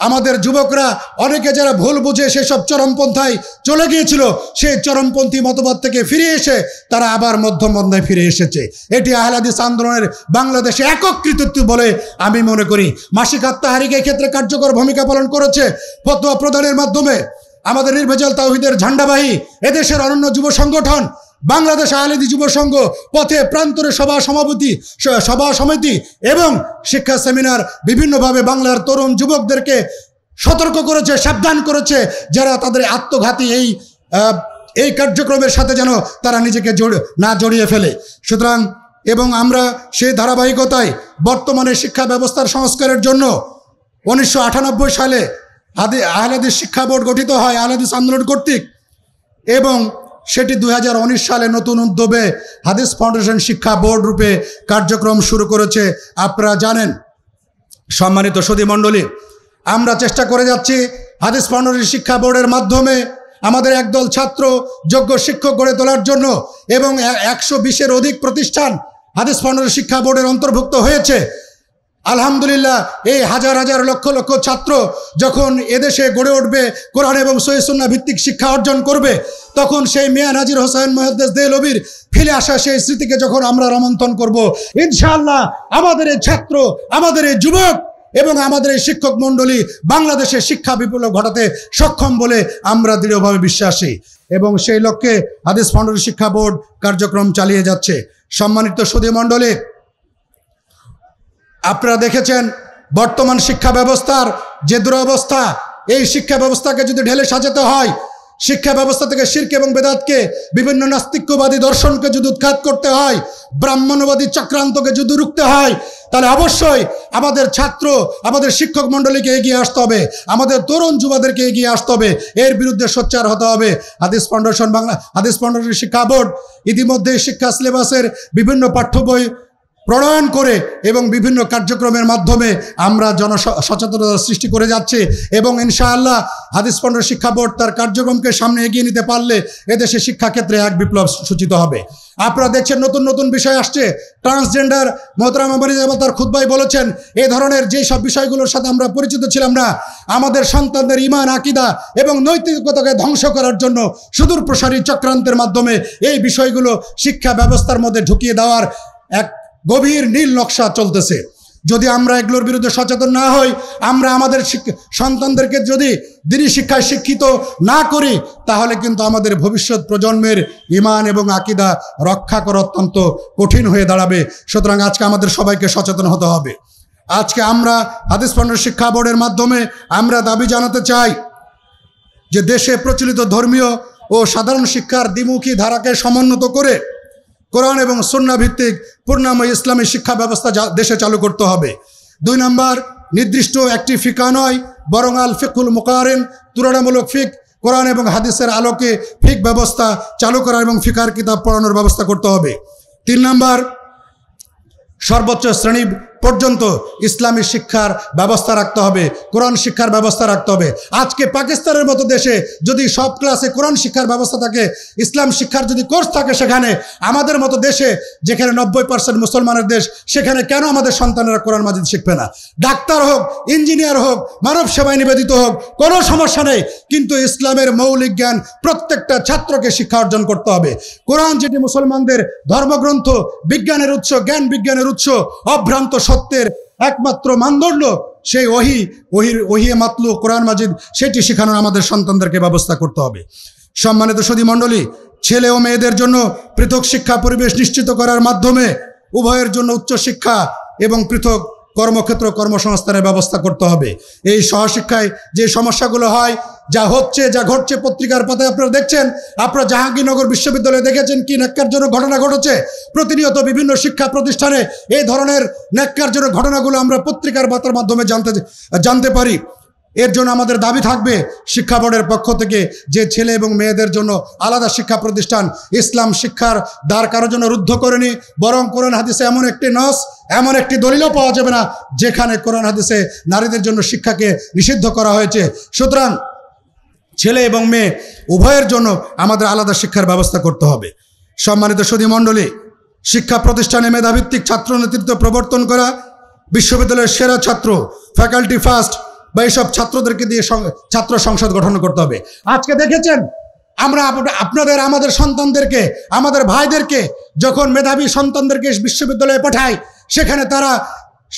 আমাদের যুবকরা অনেকে যারা ভুল বুঝে সেসব চরমপন্থায় চলে গিয়েছিল সেই চরমপন্থী মতবাদ থেকে ফিরে এসে তারা আবার মধ্যমন্ধায় ফিরে এসেছে এটি আহলাদিস আন্দোলনের বাংলাদেশে একক কৃতিত্ব বলে আমি মনে করি মাসিক আত্মাহারিকে ক্ষেত্রে কার্যকর ভূমিকা পালন করেছে ফতোয়া প্রদানের মাধ্যমে আমাদের নির্ভেজাল তাহিদের ঝান্ডাবাহী এদেশের অনন্য যুব সংগঠন বাংলাদেশ আহলেদি যুব সংঘ পথে প্রান্তরে সভা সভাপতি সভা সমিতি এবং শিক্ষা সেমিনার বিভিন্নভাবে বাংলার তরুণ যুবকদেরকে সতর্ক করেছে সাবধান করেছে যারা তাদের আত্মঘাতী এই এই কার্যক্রমের সাথে যেন তারা নিজেকে না জড়িয়ে ফেলে সুতরাং এবং আমরা সেই ধারাবাহিকতায় বর্তমানে শিক্ষা ব্যবস্থার সংস্কারের জন্য উনিশশো সালে আদি আহলাদিস শিক্ষা বোর্ড গঠিত হয় আহলাদিস আন্দোলন কর্তৃক এবং সেটি দুই সালে নতুন উদ্যোগে হাদিস ফাউন্ডেশন শিক্ষা বোর্ড রূপে কার্যক্রম শুরু করেছে আপনারা জানেন সম্মানিত মণ্ডলী আমরা চেষ্টা করে যাচ্ছি হাদিস ফাউন্ডেশন শিক্ষা বোর্ডের মাধ্যমে আমাদের একদল ছাত্র যোগ্য শিক্ষক গড়ে তোলার জন্য এবং একশো বিশের অধিক প্রতিষ্ঠান হাদিস ফাউন্ডেশন শিক্ষা বোর্ডের অন্তর্ভুক্ত হয়েছে আলহামদুলিল্লাহ এই হাজার হাজার লক্ষ লক্ষ ছাত্র যখন এদেশে গড়ে উঠবে কোরআন এবং সৈসন্না ভিত্তিক শিক্ষা অর্জন করবে তখন সেই মেয়া নাজির হোসেন দে লবির ফিরে আসা সেই স্মৃতিকে যখন আমরা রমন্থন করব ইনশাআল্লাহ আমাদের এই ছাত্র আমাদের এই যুবক এবং আমাদের এই শিক্ষক মণ্ডলী বাংলাদেশে শিক্ষা বিপ্লব ঘটাতে সক্ষম বলে আমরা দৃঢ়ভাবে বিশ্বাসী এবং সেই লক্ষ্যে হাদিস ফাউন্ডারি শিক্ষা বোর্ড কার্যক্রম চালিয়ে যাচ্ছে সম্মানিত সুদী মণ্ডলী আপনারা দেখেছেন বর্তমান শিক্ষা ব্যবস্থার যে দুরবস্থা এই শিক্ষা ব্যবস্থাকে যদি ঢেলে সাজাতে হয় শিক্ষা ব্যবস্থা থেকে শির্ক এবং বেদাতকে বিভিন্ন নাস্তিক্যবাদী দর্শনকে যদি উৎখাত করতে হয় ব্রাহ্মণবাদী চক্রান্তকে যদি রুখতে হয় তাহলে অবশ্যই আমাদের ছাত্র আমাদের শিক্ষক মন্ডলীকে এগিয়ে আসতে হবে আমাদের তরুণ যুবাদেরকে এগিয়ে আসতে হবে এর বিরুদ্ধে সোচ্চার হতে হবে আদিস ফাউন্ডেশন বাংলা আদিস ফাউন্ডেশন শিক্ষা বোর্ড ইতিমধ্যে শিক্ষা সিলেবাসের বিভিন্ন পাঠ্য বই প্রণয়ন করে এবং বিভিন্ন কার্যক্রমের মাধ্যমে আমরা জন সচেতনতা সৃষ্টি করে যাচ্ছে এবং ইনশাআল্লাহ হাদিস পণ্ড শিক্ষা বোর্ড তার কার্যক্রমকে সামনে এগিয়ে নিতে পারলে এদেশে শিক্ষাক্ষেত্রে এক বিপ্লব সূচিত হবে আপনারা দেখছেন নতুন নতুন বিষয় আসছে ট্রান্সজেন্ডার মোহতারাম আবার তার খুদ্াই বলেছেন এ ধরনের যেই সব বিষয়গুলোর সাথে আমরা পরিচিত ছিলাম না আমাদের সন্তানদের ইমান আকিদা এবং নৈতিকতাকে ধ্বংস করার জন্য সুদূর প্রসারী চক্রান্তের মাধ্যমে এই বিষয়গুলো শিক্ষা ব্যবস্থার মধ্যে ঢুকিয়ে দেওয়ার এক গভীর নীল নকশা চলতেছে যদি আমরা এগুলোর বিরুদ্ধে সচেতন না হই আমরা আমাদের সন্তানদেরকে যদি দিনী শিক্ষায় শিক্ষিত না করি তাহলে কিন্তু আমাদের ভবিষ্যৎ প্রজন্মের ইমান এবং আকিদা রক্ষা করা অত্যন্ত কঠিন হয়ে দাঁড়াবে সুতরাং আজকে আমাদের সবাইকে সচেতন হতে হবে আজকে আমরা হাদিস ফান্ডের শিক্ষা বোর্ডের মাধ্যমে আমরা দাবি জানাতে চাই যে দেশে প্রচলিত ধর্মীয় ও সাধারণ শিক্ষার দ্বিমুখী ধারাকে সমুন্নত করে কোরআন এবং সন্না ভিত্তিক পূর্ণাময় ইসলামী শিক্ষা ব্যবস্থা দেশে চালু করতে হবে দুই নম্বর নির্দিষ্ট একটি ফিকা নয় বরং আল ফিকুল মোকারেন তুলনামূলক ফিক কোরআন এবং হাদিসের আলোকে ফিক ব্যবস্থা চালু করা এবং ফিকার কিতাব পড়ানোর ব্যবস্থা করতে হবে তিন নম্বর সর্বোচ্চ শ্রেণী পর্যন্ত ইসলামী শিক্ষার ব্যবস্থা রাখতে হবে কোরআন শিক্ষার ব্যবস্থা রাখতে হবে আজকে পাকিস্তানের মতো দেশে যদি সব ক্লাসে কোরআন শিক্ষার ব্যবস্থা থাকে ইসলাম শিক্ষার যদি কোর্স থাকে সেখানে আমাদের মতো দেশে যেখানে নব্বই পার্সেন্ট মুসলমানের দেশ সেখানে কেন আমাদের সন্তানেরা কোরআন মাজিদ শিখবে না ডাক্তার হোক ইঞ্জিনিয়ার হোক মানব সেবায় নিবেদিত হোক কোনো সমস্যা নেই কিন্তু ইসলামের মৌলিক জ্ঞান প্রত্যেকটা ছাত্রকে শিক্ষা অর্জন করতে হবে কোরআন যেটি মুসলমানদের ধর্মগ্রন্থ বিজ্ঞানের উৎস জ্ঞান বিজ্ঞানের উৎস অভ্রান্ত সত্যের একমাত্র মানদণ্ড সেই ওহি ওহির ওহিয়ে মাতলু কোরআন মাজিদ সেটি শেখানোর আমাদের সন্তানদেরকে ব্যবস্থা করতে হবে সম্মানিত সদী মণ্ডলী ছেলে ও মেয়েদের জন্য পৃথক শিক্ষা পরিবেশ নিশ্চিত করার মাধ্যমে উভয়ের জন্য উচ্চশিক্ষা এবং পৃথক কর্মক্ষেত্র কর্মসংস্থানের ব্যবস্থা করতে হবে এই সহশিক্ষায় যে সমস্যাগুলো হয় যা হচ্ছে যা ঘটছে পত্রিকার পথে আপনারা দেখছেন আপনারা জাহাঙ্গীরনগর বিশ্ববিদ্যালয়ে দেখেছেন কি ন্যাক্কারজনক ঘটনা ঘটেছে প্রতিনিয়ত বিভিন্ন শিক্ষা প্রতিষ্ঠানে এই ধরনের ন্যাক্কারজনক ঘটনাগুলো আমরা পত্রিকার পাতার মাধ্যমে জানতে জানতে পারি এর জন্য আমাদের দাবি থাকবে শিক্ষা বোর্ডের পক্ষ থেকে যে ছেলে এবং মেয়েদের জন্য আলাদা শিক্ষা প্রতিষ্ঠান ইসলাম শিক্ষার দ্বার কারোর জন্য রুদ্ধ করেনি বরং কোরআন হাদিসে এমন একটি নস এমন একটি দলিলও পাওয়া যাবে না যেখানে কোরআন হাদিসে নারীদের জন্য শিক্ষাকে নিষিদ্ধ করা হয়েছে সুতরাং ছেলে এবং মেয়ে উভয়ের জন্য আমাদের আলাদা শিক্ষার ব্যবস্থা করতে হবে সম্মানিত সুদী মণ্ডলী শিক্ষা প্রতিষ্ঠানে মেধাভিত্তিক ছাত্র নেতৃত্ব প্রবর্তন করা বিশ্ববিদ্যালয়ের সেরা ছাত্র ফ্যাকাল্টি ফার্স্ট বা এসব ছাত্রদেরকে দিয়ে ছাত্র সংসদ গঠন করতে হবে আজকে দেখেছেন আমরা আপনাদের আমাদের সন্তানদেরকে আমাদের ভাইদেরকে যখন মেধাবী সন্তানদেরকে বিশ্ববিদ্যালয়ে পাঠাই সেখানে তারা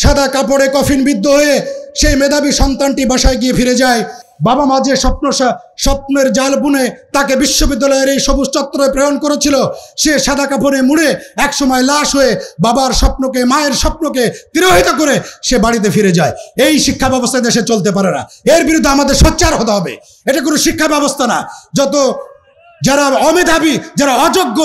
সাদা কাপড়ে কফিন বিদ্ধ হয়ে সেই মেধাবী সন্তানটি বাসায় গিয়ে ফিরে যায় বাবা মা যে স্বপ্ন স্বপ্নের জাল বুনে তাকে বিশ্ববিদ্যালয়ের এই সবুজ চত্বরে প্রেরণ করেছিল সে সাদা কাপড়ে মুড়ে একসময় লাশ হয়ে বাবার স্বপ্নকে মায়ের স্বপ্নকে তিরোহিত করে সে বাড়িতে ফিরে যায় এই শিক্ষা ব্যবস্থা দেশে চলতে পারে না এর বিরুদ্ধে আমাদের সোচ্চার হতে হবে এটা কোনো শিক্ষা ব্যবস্থা না যত যারা অমেধাবী যারা অযোগ্য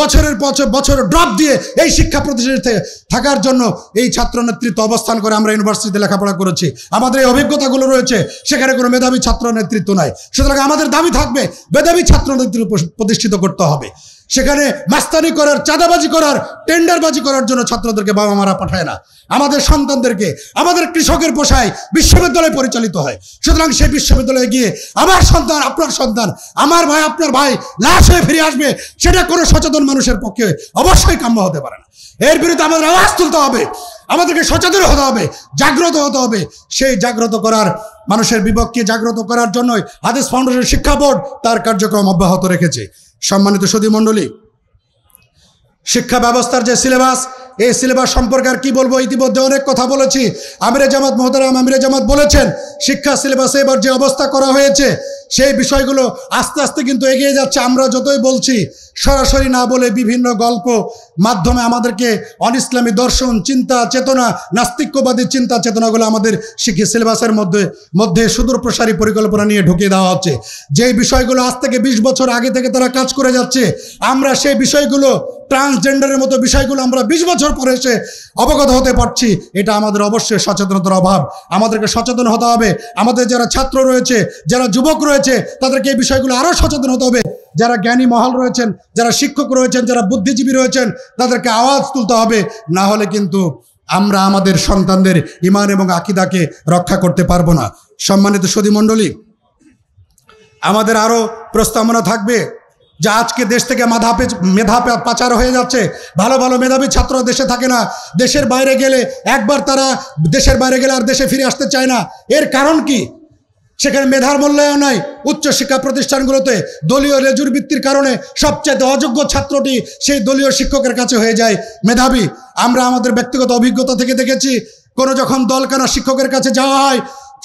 বছরের বছর বছর ড্রপ দিয়ে এই শিক্ষা প্রতিষ্ঠানে থাকার জন্য এই ছাত্র নেতৃত্ব অবস্থান করে আমরা ইউনিভার্সিটিতে লেখাপড়া করেছি আমাদের এই অভিজ্ঞতাগুলো রয়েছে সেখানে কোনো মেধাবী ছাত্র নেতৃত্ব নাই সুতরাং আমাদের দাবি থাকবে মেধাবী ছাত্র নেতৃত্ব প্রতিষ্ঠিত করতে হবে সেখানে মাস্তানি করার চাঁদাবাজি করার টেন্ডারবাজি করার জন্য ছাত্রদেরকে বাবা মারা পাঠায় না আমাদের সন্তানদেরকে আমাদের কৃষকের পোষায় বিশ্ববিদ্যালয় পরিচালিত হয় সুতরাং সেই বিশ্ববিদ্যালয়ে গিয়ে আমার সন্তান আপনার সন্তান আমার ভাই আপনার ভাই লাশ হয়ে ফিরে আসবে সেটা কোনো সচেতন মানুষের পক্ষে অবশ্যই কাম্য হতে পারে না এর বিরুদ্ধে আমাদের আওয়াজ তুলতে হবে আমাদেরকে সচেতন হতে হবে জাগ্রত হতে হবে সেই জাগ্রত করার মানুষের বিপক্ষে জাগ্রত করার জন্যই হাদিস ফাউন্ডেশন শিক্ষা বোর্ড তার কার্যক্রম অব্যাহত রেখেছে সম্মানিত সদী মণ্ডলী শিক্ষা ব্যবস্থার যে সিলেবাস এই সিলেবাস সম্পর্কে আর কি বলবো ইতিমধ্যে অনেক কথা বলেছি আমিরে জামাত মোহতারাম আমিরে জামাত বলেছেন শিক্ষা সিলেবাসে এবার যে অবস্থা করা হয়েছে সেই বিষয়গুলো আস্তে আস্তে কিন্তু এগিয়ে যাচ্ছে আমরা যতই বলছি সরাসরি না বলে বিভিন্ন গল্প মাধ্যমে আমাদেরকে অন ইসলামী দর্শন চিন্তা চেতনা নাস্তিক্যবাদী চিন্তা চেতনাগুলো আমাদের শিখে সিলেবাসের মধ্যে মধ্যে সুদূর প্রসারী পরিকল্পনা নিয়ে ঢুকিয়ে দেওয়া হচ্ছে যেই বিষয়গুলো আজ থেকে ২০ বছর আগে থেকে তারা কাজ করে যাচ্ছে আমরা সেই বিষয়গুলো ট্রান্সজেন্ডারের মতো বিষয়গুলো আমরা ২০ বছর বছর পরে এসে অবগত হতে পারছি এটা আমাদের অবশ্যই সচেতনতার অভাব আমাদেরকে সচেতন হতে হবে আমাদের যারা ছাত্র রয়েছে যারা যুবক রয়েছে তাদেরকে এই বিষয়গুলো আরও সচেতন হতে হবে যারা জ্ঞানী মহল রয়েছেন যারা শিক্ষক রয়েছেন যারা বুদ্ধিজীবী রয়েছেন তাদেরকে আওয়াজ তুলতে হবে না হলে কিন্তু আমরা আমাদের সন্তানদের ইমান এবং আকিদাকে রক্ষা করতে পারবো না সম্মানিত সদী মণ্ডলী আমাদের আরও প্রস্তাবনা থাকবে যা আজকে দেশ থেকে মাধা মেধা পাচার হয়ে যাচ্ছে ভালো ভালো মেধাবী ছাত্র দেশে থাকে না দেশের বাইরে গেলে একবার তারা দেশের বাইরে গেলে আর দেশে ফিরে আসতে চায় না এর কারণ কি সেখানে মেধার মূল্যায়ন নয় উচ্চশিক্ষা প্রতিষ্ঠানগুলোতে দলীয় রেজুর বৃত্তির কারণে সবচেয়ে অযোগ্য ছাত্রটি সেই দলীয় শিক্ষকের কাছে হয়ে যায় মেধাবী আমরা আমাদের ব্যক্তিগত অভিজ্ঞতা থেকে দেখেছি কোনো যখন দলকানা শিক্ষকের কাছে যাওয়া হয়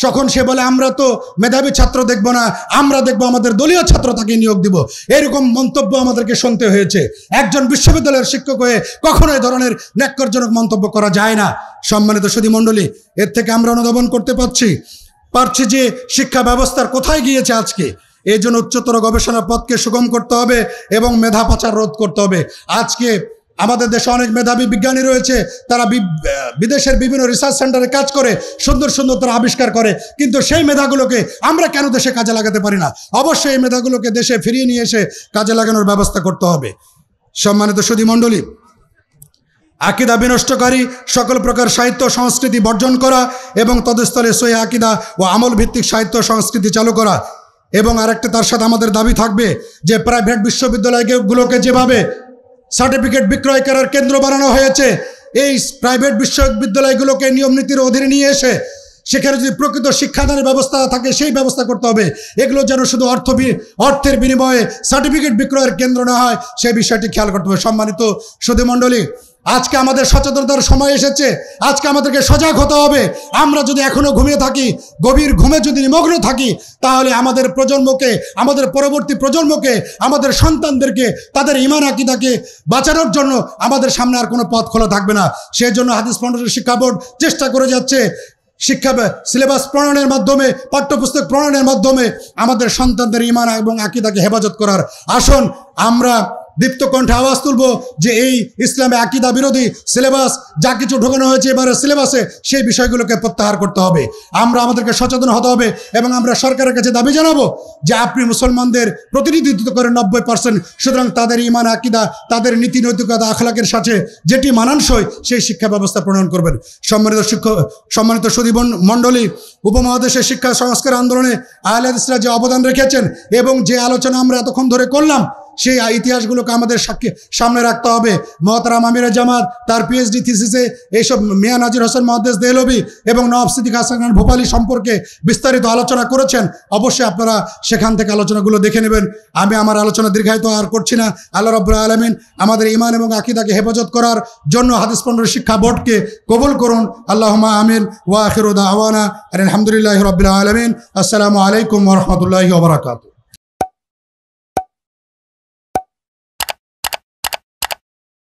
তখন সে বলে আমরা তো মেধাবী ছাত্র দেখব না আমরা দেখব আমাদের দলীয় ছাত্র তাকে নিয়োগ দিব এরকম মন্তব্য আমাদেরকে শুনতে হয়েছে একজন বিশ্ববিদ্যালয়ের শিক্ষক হয়ে কখনো এই ধরনের ন্যাক্করজনক মন্তব্য করা যায় না সম্মানিত সুদী মণ্ডলী এর থেকে আমরা অনুধাবন করতে পারছি পারছি যে শিক্ষা ব্যবস্থার কোথায় গিয়েছে আজকে এই জন্য উচ্চতর গবেষণার পথকে সুগম করতে হবে এবং মেধা পাচার রোধ করতে হবে আজকে আমাদের দেশে অনেক মেধাবী বিজ্ঞানী রয়েছে তারা বিদেশের বিভিন্ন রিসার্চ সেন্টারে কাজ করে সুন্দর সুন্দর তারা আবিষ্কার করে কিন্তু সেই মেধাগুলোকে আমরা কেন দেশে কাজে লাগাতে পারি না অবশ্যই এই মেধাগুলোকে দেশে ফিরিয়ে নিয়ে এসে কাজে লাগানোর ব্যবস্থা করতে হবে সম্মানিত সুধী মণ্ডলী আকিদা বিনষ্টকারী সকল প্রকার সাহিত্য সংস্কৃতি বর্জন করা এবং তদস্থলে সই আকিদা ও আমল ভিত্তিক সাহিত্য সংস্কৃতি চালু করা এবং আরেকটা তার সাথে আমাদের দাবি থাকবে যে প্রাইভেট বিশ্ববিদ্যালয়গুলোকে যেভাবে সার্টিফিকেট বিক্রয় করার কেন্দ্র বানানো হয়েছে এই প্রাইভেট বিশ্ববিদ্যালয়গুলোকে নিয়ম নীতির অধীনে নিয়ে এসে সেখানে যদি প্রকৃত শিক্ষাদানের ব্যবস্থা থাকে সেই ব্যবস্থা করতে হবে এগুলো যেন শুধু অর্থ অর্থের বিনিময়ে সার্টিফিকেট বিক্রয়ের কেন্দ্র না হয় সেই বিষয়টি খেয়াল করতে হবে সম্মানিত সুধীমণ্ডলী আজকে আমাদের সচেতনতার সময় এসেছে আজকে আমাদেরকে সজাগ হতে হবে আমরা যদি এখনও ঘুমিয়ে থাকি গভীর ঘুমে যদি নিমগ্ন থাকি তাহলে আমাদের প্রজন্মকে আমাদের পরবর্তী প্রজন্মকে আমাদের সন্তানদেরকে তাদের ইমান আকিদাকে বাঁচানোর জন্য আমাদের সামনে আর কোনো পথ খোলা থাকবে না সেই জন্য হাদিস ফাউন্ডেশন শিক্ষা বোর্ড চেষ্টা করে যাচ্ছে শিক্ষা সিলেবাস প্রণয়নের মাধ্যমে পাঠ্যপুস্তক প্রণয়নের মাধ্যমে আমাদের সন্তানদের ইমান এবং আকিদাকে হেফাজত করার আসুন আমরা দীপ্ত কণ্ঠে আওয়াজ তুলব যে এই ইসলামে আকিদা বিরোধী সিলেবাস যা কিছু ঢোকানো হয়েছে এবারের সিলেবাসে সেই বিষয়গুলোকে প্রত্যাহার করতে হবে আমরা আমাদেরকে সচেতন হতে হবে এবং আমরা সরকারের কাছে দাবি জানাবো যে আপনি মুসলমানদের প্রতিনিধিত্ব করেন নব্বই পার্সেন্ট সুতরাং তাদের ইমান আকিদা তাদের নীতি নৈতিকতা আখলাকের সাথে যেটি মানানসই সেই শিক্ষা ব্যবস্থা প্রণয়ন করবেন সম্মানিত শিক্ষক সম্মানিত সুদীপন মণ্ডলী উপমহাদেশের শিক্ষা সংস্কার আন্দোলনে আহলাদিসরা যে অবদান রেখেছেন এবং যে আলোচনা আমরা এতক্ষণ ধরে করলাম সেই ইতিহাসগুলোকে আমাদের সাক্ষী সামনে রাখতে হবে মহতারাম আমিরা জামাত তার পিএইচডি থিসিসে এইসব মিয়া নাজির হোসেন মহাদেশ দেহলবি এবং নওয়াব সিদ্দিক হাসান ভোপালি সম্পর্কে বিস্তারিত আলোচনা করেছেন অবশ্যই আপনারা সেখান থেকে আলোচনাগুলো দেখে নেবেন আমি আমার আলোচনা দীর্ঘায়িত আর করছি না আল্লাহ রব্লা আলমিন আমাদের ইমান এবং আকিদাকে হেফাজত করার জন্য হাদিস পন্ডর শিক্ষা বোর্ডকে কবুল করুন আল্লাহ আমিন ওয়া ওয়াখির আওয়ানা আলহামদুলিল্লাহ রবিল আলমিন আসসালামু আলাইকুম রহমতুল্লাহ ওবরাকাত